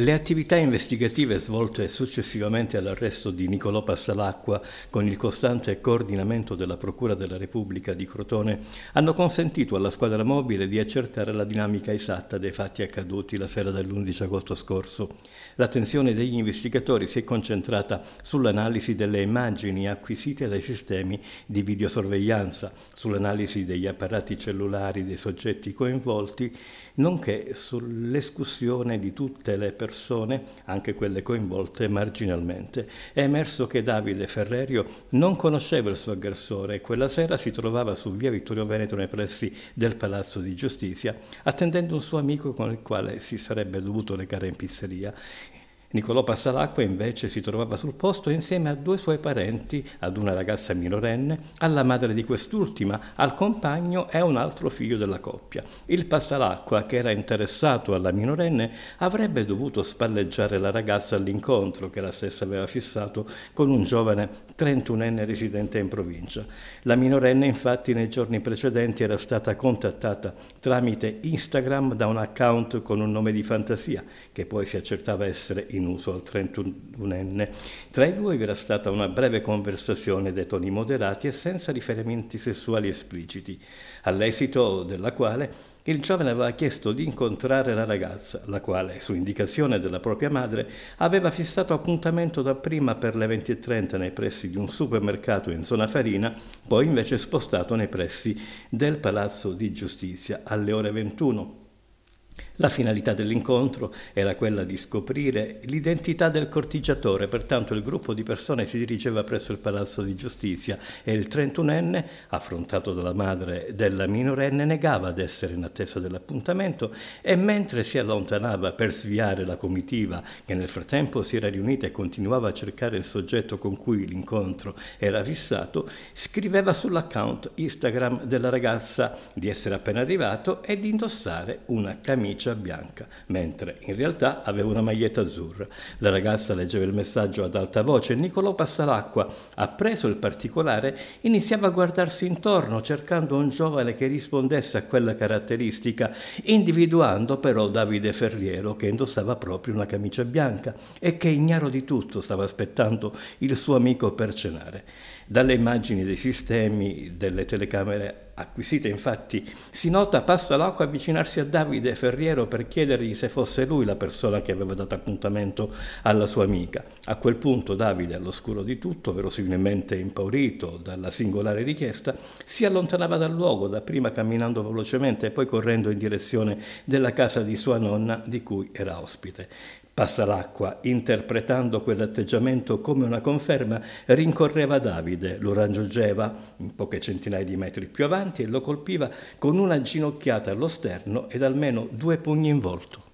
Le attività investigative svolte successivamente all'arresto di Nicolò Passalacqua con il costante coordinamento della Procura della Repubblica di Crotone hanno consentito alla squadra mobile di accertare la dinamica esatta dei fatti accaduti la sera dell'11 agosto scorso. L'attenzione degli investigatori si è concentrata sull'analisi delle immagini acquisite dai sistemi di videosorveglianza, sull'analisi degli apparati cellulari dei soggetti coinvolti, nonché sull'escussione di tutte le persone persone, anche quelle coinvolte marginalmente. È emerso che Davide Ferrerio non conosceva il suo aggressore e quella sera si trovava su via Vittorio Veneto nei pressi del Palazzo di Giustizia, attendendo un suo amico con il quale si sarebbe dovuto recare in pizzeria. Niccolò Passalacqua invece si trovava sul posto insieme a due suoi parenti, ad una ragazza minorenne, alla madre di quest'ultima, al compagno e a un altro figlio della coppia. Il Passalacqua, che era interessato alla minorenne, avrebbe dovuto spalleggiare la ragazza all'incontro che la stessa aveva fissato con un giovane trentunenne residente in provincia. La minorenne infatti nei giorni precedenti era stata contattata tramite Instagram da un account con un nome di fantasia, che poi si accertava essere in in uso al 31enne. Tra i due vi era stata una breve conversazione dai toni moderati e senza riferimenti sessuali espliciti, all'esito della quale il giovane aveva chiesto di incontrare la ragazza, la quale, su indicazione della propria madre, aveva fissato appuntamento dapprima per le 20.30 nei pressi di un supermercato in zona Farina, poi invece spostato nei pressi del Palazzo di Giustizia alle ore 21. La finalità dell'incontro era quella di scoprire l'identità del cortigiatore, pertanto il gruppo di persone si dirigeva presso il Palazzo di Giustizia e il 31enne, affrontato dalla madre della minorenne, negava ad essere in attesa dell'appuntamento e mentre si allontanava per sviare la comitiva che nel frattempo si era riunita e continuava a cercare il soggetto con cui l'incontro era fissato, scriveva sull'account Instagram della ragazza di essere appena arrivato e di indossare una camicia camicia bianca, mentre in realtà aveva una maglietta azzurra. La ragazza leggeva il messaggio ad alta voce e Nicolò Passalacqua, appreso il particolare, iniziava a guardarsi intorno cercando un giovane che rispondesse a quella caratteristica, individuando però Davide Ferriero che indossava proprio una camicia bianca e che ignaro di tutto stava aspettando il suo amico per cenare. Dalle immagini dei sistemi delle telecamere acquisite infatti, si nota passo all'acqua avvicinarsi a Davide Ferriero per chiedergli se fosse lui la persona che aveva dato appuntamento alla sua amica. A quel punto Davide, all'oscuro di tutto, verosimilmente impaurito dalla singolare richiesta, si allontanava dal luogo, dapprima camminando velocemente e poi correndo in direzione della casa di sua nonna di cui era ospite passa l'acqua, interpretando quell'atteggiamento come una conferma, rincorreva Davide, lo raggiungeva poche centinaia di metri più avanti e lo colpiva con una ginocchiata allo sterno ed almeno due pugni in volto.